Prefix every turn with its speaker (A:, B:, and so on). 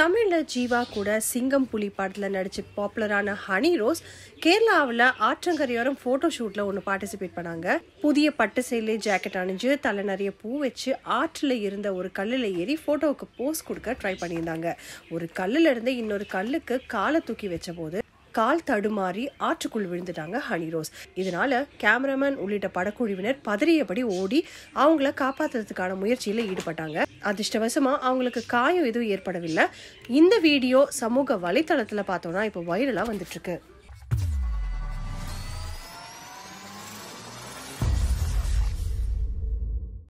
A: தமிழில் ஜீவா கூட சிங்கம் புலி பாட்டில் நடித்து பாப்புலரான ஹனி ரோஸ் கேரளாவில் ஆற்றங்கரையோரம் ஃபோட்டோ ஷூட்டில் ஒன்று பார்ட்டிசிபேட் பண்ணாங்க புதிய பட்டு செயலே ஜாக்கெட் அணிஞ்சு தலை நிறைய பூ வச்சு ஆற்றில் இருந்த ஒரு கல்லில் ஏறி ஃபோட்டோவுக்கு போஸ் கொடுக்க ட்ரை பண்ணியிருந்தாங்க ஒரு கல்லில் இருந்து இன்னொரு கல்லுக்கு காலை தூக்கி வச்ச போது கால் தடுமாறி ஆற்றுக்குள் விழுந்துட்டாங்க ஹனி ரோஸ் இதனால கேமராமேன் உள்ளிட்ட படக்குழுவினர் பதறியபடி ஓடி அவங்கள காப்பாற்றுறதுக்கான முயற்சியில் ஈடுபட்டாங்க அதிர்ஷ்டவசமாக அவங்களுக்கு காயம் எதுவும் ஏற்படவில்லை இந்த வீடியோ சமூக வலைத்தளத்தில் பார்த்தோன்னா இப்போ வைரலாக வந்துட்டுருக்கு